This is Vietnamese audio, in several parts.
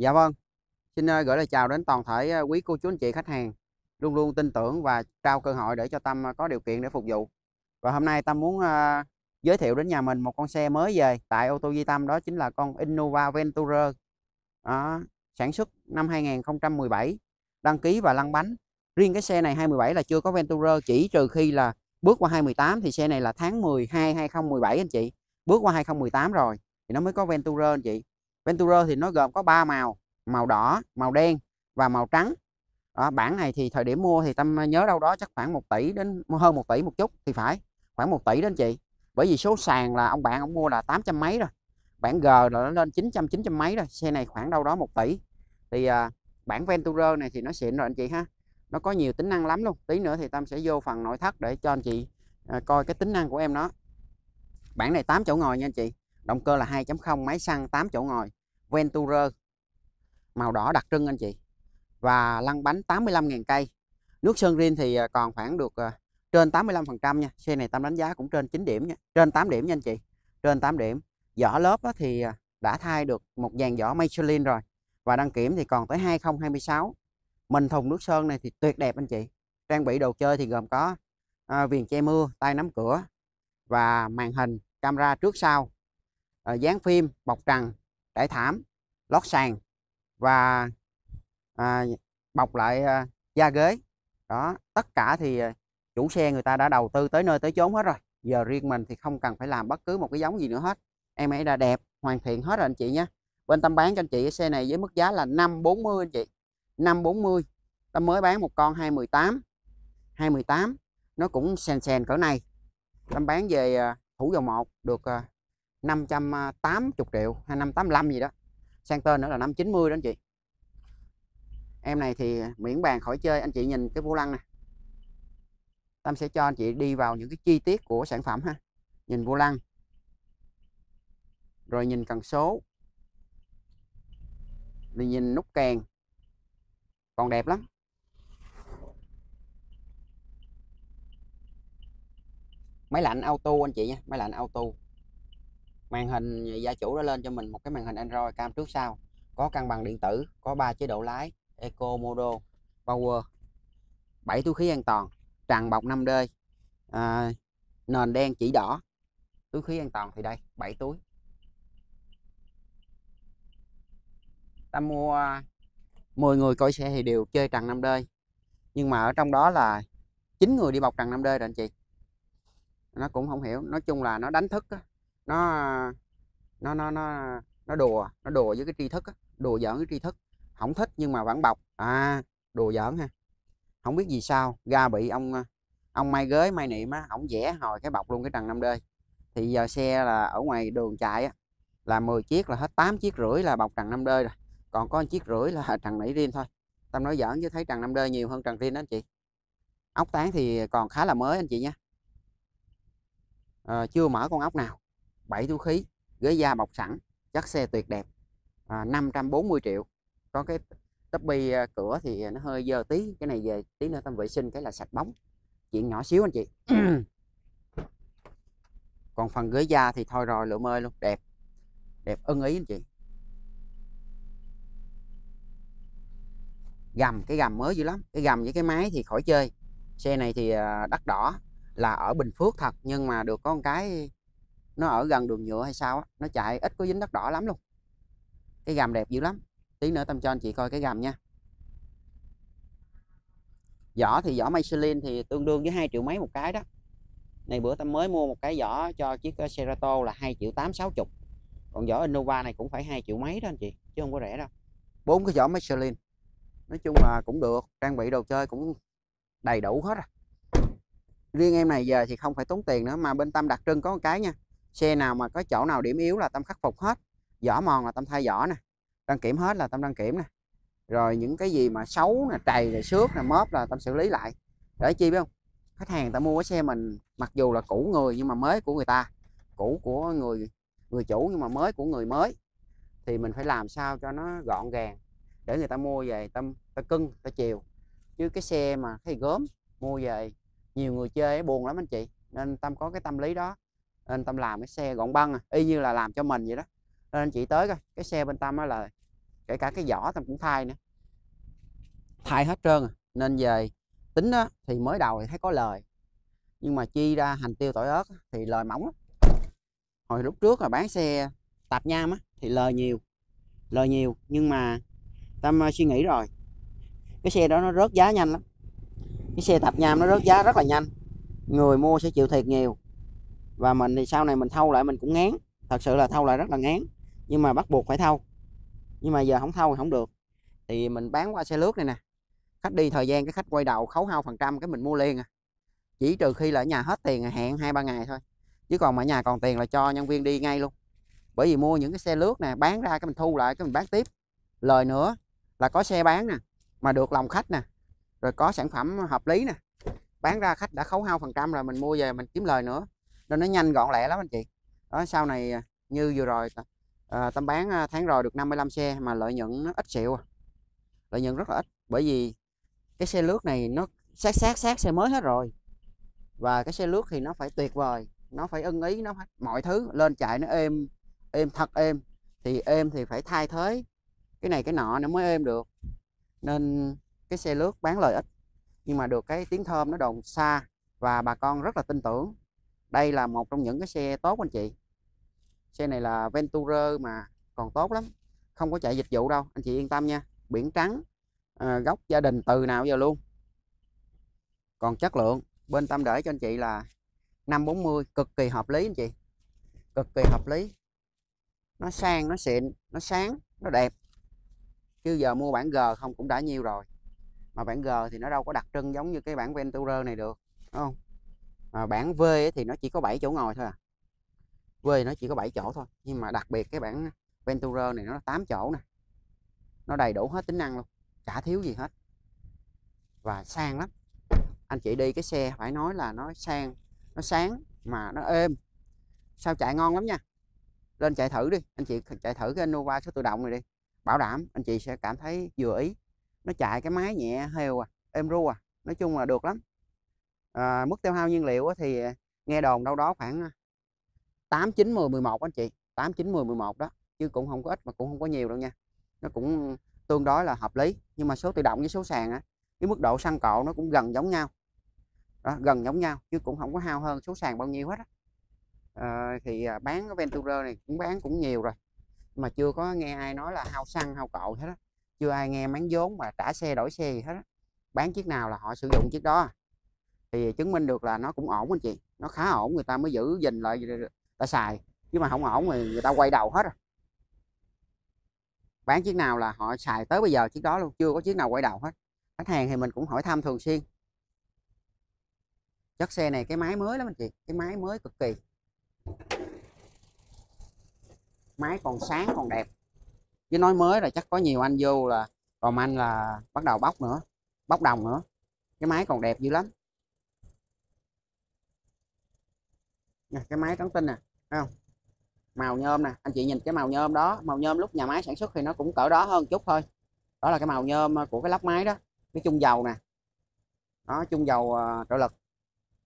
Dạ vâng, xin ờ, gửi lời chào đến toàn thể ờ, quý cô chú anh chị khách hàng luôn luôn tin tưởng và trao cơ hội để cho Tâm ờ, có điều kiện để phục vụ. Và hôm nay Tâm muốn giới thiệu đến nhà mình một con xe mới về tại ô tô Di Tâm đó chính là con Innova Venturer đó, sản xuất năm 2017 đăng ký và lăn bánh. Riêng cái xe này 217 là chưa có Venturer chỉ trừ khi là bước qua 2018 thì xe này là tháng 12 2017 anh chị. Bước qua 2018 rồi thì nó mới có Venturer anh chị Ventura thì nó gồm có 3 màu màu đỏ màu đen và màu trắng đó, bản này thì thời điểm mua thì tâm nhớ đâu đó chắc khoảng 1 tỷ đến hơn 1 tỷ một chút thì phải khoảng 1 tỷ đến chị bởi vì số sàn là ông bạn ông mua là 800 mấy rồi bản G là nó lên 900 900 mấy rồi xe này khoảng đâu đó 1 tỷ thì à, bản Ventura này thì nó xịn rồi anh chị ha nó có nhiều tính năng lắm luôn tí nữa thì Tâm sẽ vô phần nội thất để cho anh chị à, coi cái tính năng của em nó bản này 8 chỗ ngồi nha anh chị động cơ là 2.0 máy xăng 8 chỗ ngồi Venturer màu đỏ đặc trưng anh chị và lăn bánh 85.000 cây nước sơn riêng thì à, còn khoảng được à, trên 85% nha xe này Tâm đánh giá cũng trên 9 điểm nha trên 8 điểm nha anh chị trên 8 điểm vỏ lớp thì à, đã thay được một dàn vỏ Michelin rồi và đăng kiểm thì còn tới 2026 mình thùng nước sơn này thì tuyệt đẹp anh chị trang bị đồ chơi thì gồm có viền che mưa tay nắm cửa và màn hình camera trước sau Ờ, dán phim bọc trần trải thảm lót sàn và uh, bọc lại uh, da ghế đó tất cả thì à, chủ xe người ta đã đầu tư tới nơi tới chốn hết rồi giờ riêng mình thì không cần phải làm bất cứ một cái giống gì nữa hết em ấy đã đẹp hoàn thiện hết rồi anh chị nhé bên tâm bán cho anh chị cái xe này với mức giá là 540 anh chị 540 tâm mới bán một con 218 218 nó cũng sèn sèn cỡ này tâm bán về thủ dầu một được 580 à, triệu hay 585 gì đó sang tên nữa là 590 đó anh chị em này thì miễn bàn khỏi chơi anh chị nhìn cái vô lăng này Tâm sẽ cho anh chị đi vào những cái chi tiết của sản phẩm ha nhìn vô lăng rồi nhìn cần số rồi nhìn nút kèn còn đẹp lắm máy lạnh auto anh chị nha máy lạnh auto màn hình gia chủ đã lên cho mình một cái màn hình Android cam trước sau có cân bằng điện tử có 3 chế độ lái Eco Modo Power 7 túi khí an toàn tràn bọc 5D à, nền đen chỉ đỏ túi khí an toàn thì đây 7 túi ta mua 10 à, người coi xe thì đều chơi trần 5D nhưng mà ở trong đó là 9 người đi bọc trần 5D rồi anh chị nó cũng không hiểu nói chung là nó đánh thức á nó nó nó nó nó đùa nó đùa với cái tri thức á đùa giỡn cái tri thức không thích nhưng mà vẫn bọc à đùa giỡn ha không biết gì sao ga bị ông ông may ghế may niệm á ổng vẽ hồi cái bọc luôn cái trần năm d thì giờ xe là ở ngoài đường chạy á là 10 chiếc là hết 8 chiếc rưỡi là bọc trần năm d rồi còn có 1 chiếc rưỡi là trần nảy riêng thôi tâm nói giỡn chứ thấy trần năm d nhiều hơn trần riêng đó anh chị ốc tán thì còn khá là mới anh chị nha à, chưa mở con ốc nào 7 túi khí ghế da bọc sẵn chất xe tuyệt đẹp à, 540 triệu có cái tấp bi à, cửa thì nó hơi dơ tí cái này về tí nữa tâm vệ sinh cái là sạch bóng chuyện nhỏ xíu anh chị còn phần ghế da thì thôi rồi lượm mơ luôn đẹp đẹp ưng ý anh chị gầm cái gầm mới dữ lắm cái gầm với cái máy thì khỏi chơi xe này thì à, đắt đỏ là ở Bình Phước thật nhưng mà được có một cái nó ở gần đường nhựa hay sao á nó chạy ít có dính đất đỏ lắm luôn cái gàm đẹp dữ lắm tí nữa tâm cho anh chị coi cái gàm nha vỏ thì vỏ Michelin thì tương đương với hai triệu mấy một cái đó này bữa tâm mới mua một cái vỏ cho chiếc Cerato ờ, là hai triệu tám sáu chục còn vỏ Innova này cũng phải hai triệu mấy đó anh chị chứ không có rẻ đâu bốn cái vỏ Michelin nói chung là cũng được trang bị đồ chơi cũng đầy đủ hết à riêng em này giờ thì không phải tốn tiền nữa mà bên tâm đặc trưng có một cái nha xe nào mà có chỗ nào điểm yếu là tâm khắc phục hết vỏ mòn là tâm thay vỏ nè đăng kiểm hết là tâm đăng kiểm nè rồi những cái gì mà xấu nè trầy rồi xước nè mớp là tâm xử lý lại để chi biết không khách hàng ta mua cái xe mình mặc dù là cũ người nhưng mà mới của người ta cũ của người người chủ nhưng mà mới của người mới thì mình phải làm sao cho nó gọn gàng để người ta mua về tâm ta cưng ta chiều chứ cái xe mà thấy gớm mua về nhiều người chơi buồn lắm anh chị nên tâm có cái tâm lý đó nên tâm làm cái xe gọn băng à, y như là làm cho mình vậy đó nên chị tới coi cái xe bên tâm á là kể cả cái vỏ tâm cũng thay nữa thay hết trơn à. nên về tính á, thì mới đầu thì thấy có lời nhưng mà chi ra hành tiêu tỏi ớt thì lời mỏng á hồi lúc trước là bán xe tạp nham á, thì lời nhiều lời nhiều nhưng mà tâm suy nghĩ rồi cái xe đó nó rớt giá nhanh lắm cái xe tạp nham nó rớt giá rất là nhanh người mua sẽ chịu thiệt nhiều và mình thì sau này mình thâu lại mình cũng ngán thật sự là thâu lại rất là ngán nhưng mà bắt buộc phải thâu nhưng mà giờ không thâu thì không được thì mình bán qua xe lướt này nè khách đi thời gian cái khách quay đầu khấu hao phần trăm cái mình mua liền à chỉ trừ khi là ở nhà hết tiền à, hẹn hai ba ngày thôi chứ còn mà nhà còn tiền là cho nhân viên đi ngay luôn bởi vì mua những cái xe lướt nè bán ra cái mình thu lại cái mình bán tiếp lời nữa là có xe bán nè mà được lòng khách nè rồi có sản phẩm hợp lý nè bán ra khách đã khấu hao phần trăm rồi mình mua về mình kiếm lời nữa nên nó nhanh gọn lẹ lắm anh chị đó sau này à, như vừa rồi à, à tâm bán à, tháng rồi được 55 xe mà lợi nhuận nó ít xịu lợi nhuận rất là ít bởi vì cái xe lướt này nó sát sát sát xe mới hết rồi và cái xe lướt thì nó phải tuyệt vời nó phải ưng ý nó phải mọi thứ lên chạy nó êm êm thật êm thì êm thì phải thay thế cái này cái nọ nó mới êm được nên cái xe lướt bán lợi ích nhưng mà được cái tiếng thơm nó đồn xa và bà con rất là tin tưởng đây là một trong những cái xe tốt anh chị xe này là Venturer mà còn tốt lắm không có chạy dịch vụ đâu anh chị yên tâm nha biển trắng à, ờ, gốc gia đình từ nào giờ luôn còn chất lượng bên tâm để cho anh chị là 540 cực kỳ hợp lý anh chị cực kỳ hợp lý nó sang nó xịn nó sáng nó đẹp chứ giờ mua bản G không cũng đã nhiều rồi mà bản G thì nó đâu có đặc trưng giống như cái bản Venturer này được đúng không à, bản V ấy thì nó chỉ có 7 chỗ ngồi thôi à V nó chỉ có 7 chỗ thôi nhưng mà đặc biệt cái bản Venturer này nó 8 chỗ nè nó đầy đủ hết tính năng luôn chả thiếu gì hết và sang lắm anh chị đi cái xe phải nói là nó sang nó sáng mà nó êm sao chạy ngon lắm nha lên chạy thử đi anh chị chạy thử cái Nova số tự động này đi bảo đảm anh chị sẽ cảm thấy vừa ý nó chạy cái máy nhẹ heo à êm ru à nói chung là được lắm à, mức tiêu hao nhiên liệu thì ờ, nghe đồn đâu đó khoảng 8 9 10 11 anh chị 8 9 10 11 đó chứ cũng không có ít mà cũng không có nhiều đâu nha nó cũng tương đối là hợp lý nhưng mà số tự động với số sàn á cái mức độ xăng cộ nó cũng gần giống nhau đó, gần giống nhau chứ cũng không có hao hơn số sàn bao nhiêu hết á. À, thì bán cái Venturer này cũng bán cũng nhiều rồi mà chưa có nghe ai nói là hao xăng hao cộ hết á chưa ai nghe bán vốn mà trả xe đổi xe gì hết á. bán chiếc nào là họ sử dụng chiếc đó à thì chứng minh được là nó cũng ổn anh chị nó khá ổn người ta mới giữ gìn lại ờ, ta xài chứ mà không ổn thì người ta quay đầu hết rồi bán chiếc nào là họ xài tới bây giờ chiếc đó luôn chưa có chiếc nào quay đầu hết khách hàng thì mình cũng hỏi thăm thường xuyên chất xe này cái máy mới lắm anh chị cái máy mới cực kỳ máy còn sáng còn đẹp chứ nói mới là chắc có nhiều anh vô là còn anh là bắt đầu bóc nữa bóc đồng nữa cái máy còn đẹp dữ lắm nè cái máy trắng tinh nè thấy không màu nhôm nè anh chị nhìn cái màu nhôm đó màu nhôm lúc nhà máy sản xuất thì nó cũng cỡ đó hơn chút thôi đó là cái màu nhôm ờ, của cái lắp máy đó cái chung dầu nè đó chung dầu ờ, trợ lực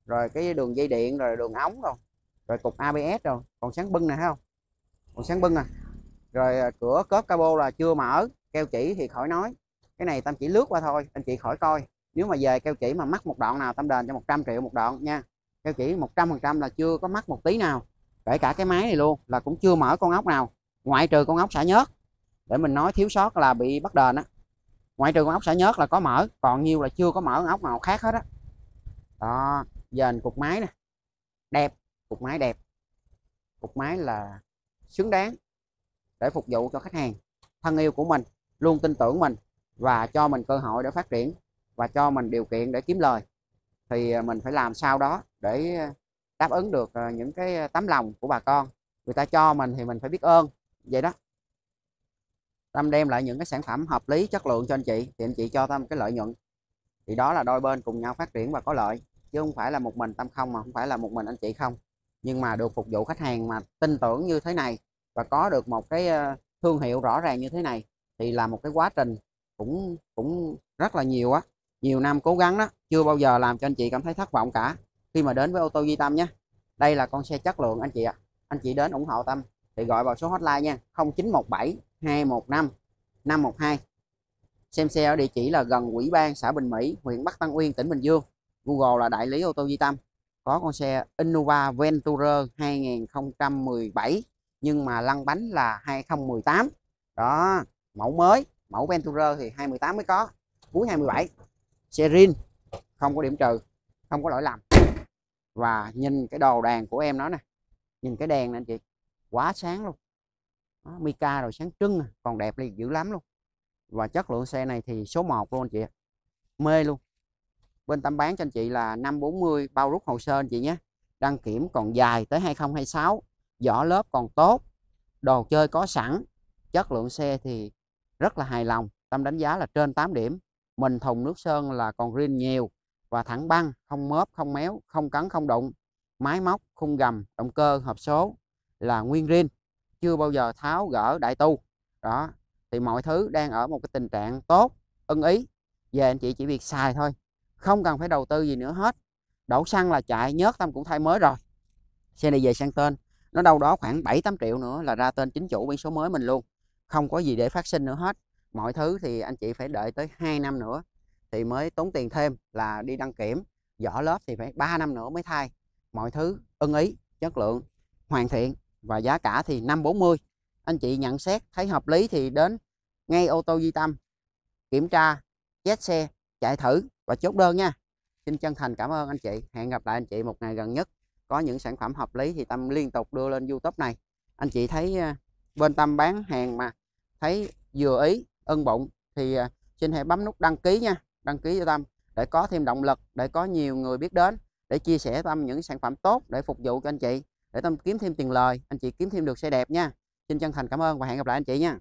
rồi cái đường dây điện rồi đường ống rồi rồi cục ABS rồi còn sáng bưng nè thấy không còn sáng bưng nè à. rồi ờ, cửa cốp cabo là chưa mở keo chỉ thì khỏi nói cái này tâm chỉ lướt qua thôi anh chị khỏi coi nếu mà về keo chỉ mà mắc một đoạn nào tâm đền cho 100 triệu một đoạn nha theo chỉ 100% là chưa có mắc một tí nào kể cả cái máy này luôn là cũng chưa mở con ốc nào ngoại trừ con ốc xả nhớt để mình nói thiếu sót là bị bắt đền á ngoại trừ con ốc xả nhớt là có mở còn nhiều là chưa có mở con ốc nào khác hết á đó. đó dền cục máy nè đẹp cục máy đẹp cục máy là xứng đáng để phục vụ cho khách hàng thân yêu của mình luôn tin tưởng mình và cho mình cơ hội để phát triển và cho mình điều kiện để kiếm lời thì à, mình phải làm sao đó để à, đáp ứng được à, những cái tấm lòng của bà con người ta cho mình thì mình phải biết ơn vậy đó Tâm đem lại những cái sản phẩm hợp lý chất lượng cho anh chị thì anh chị cho Tâm cái lợi nhuận thì đó là đôi bên cùng nhau phát triển và có lợi chứ không phải là một mình Tâm không mà không phải là một mình anh chị không nhưng mà được phục vụ khách hàng mà tin tưởng như thế này và có được một cái thương hiệu rõ ràng như thế này thì là một cái quá trình cũng cũng rất là nhiều á nhiều năm cố gắng đó chưa bao giờ làm cho anh chị cảm thấy thất vọng cả khi mà đến với ô tô Duy Tâm nhé đây là con xe chất lượng anh chị ạ anh chị đến ủng hộ Tâm thì gọi vào số hotline nha 0917 215 512 xem xe ở địa chỉ là gần Quỹ ban xã Bình Mỹ huyện Bắc Tân Uyên tỉnh Bình Dương Google là đại lý ô tô Duy Tâm có con xe Innova Venturer 2017 nhưng mà lăn bánh là 2018 đó mẫu mới mẫu Venturer thì 2018 mới có cuối 27 Sherin không có điểm trừ không có lỗi lầm và nhìn cái đồ đèn của em nó nè nhìn cái đèn nè anh chị quá sáng luôn đó, Mica rồi sáng trưng còn đẹp liền dữ lắm luôn và chất lượng xe này thì số 1 luôn anh chị mê luôn bên tâm bán cho anh chị là 540 bao rút hồ sơ anh chị nhé đăng kiểm còn dài tới 2026 vỏ lớp còn tốt đồ chơi có sẵn chất lượng xe thì rất là hài lòng tâm đánh giá là trên 8 điểm mình thùng nước sơn là còn riêng nhiều và thẳng băng không mớp không méo không cắn không đụng máy móc khung gầm động cơ hộp số là nguyên riêng chưa bao giờ tháo gỡ đại tu đó thì mọi thứ đang ở một cái tình trạng tốt ưng ý về anh chị chỉ việc xài thôi không cần phải đầu tư gì nữa hết đổ xăng là chạy nhớt tâm cũng thay mới rồi xe này về sang tên nó đâu đó khoảng 7 8 triệu nữa là ra tên chính chủ biển số mới mình luôn không có gì để phát sinh nữa hết mọi thứ thì anh chị phải đợi tới 2 năm nữa thì mới tốn tiền thêm là đi đăng kiểm vỏ lớp thì phải 3 năm nữa mới thay mọi thứ ưng ý chất lượng hoàn thiện và giá cả thì 540 anh chị nhận xét thấy hợp lý thì đến ngay ô tô Di Tâm kiểm tra test xe chạy thử và chốt đơn nha xin chân thành cảm ơn anh chị hẹn gặp lại anh chị một ngày gần nhất có những sản phẩm hợp lý thì Tâm liên tục đưa lên YouTube này anh chị thấy ờ, bên Tâm bán hàng mà thấy vừa ý ưng bụng thì à, xin hãy bấm nút đăng ký nha đăng ký cho tâm để có thêm động lực để có nhiều người biết đến để chia sẻ tâm những sản phẩm tốt để phục vụ cho anh chị để tâm kiếm thêm tiền lời anh chị kiếm thêm được xe đẹp nha xin chân thành cảm ơn và hẹn gặp lại anh chị nha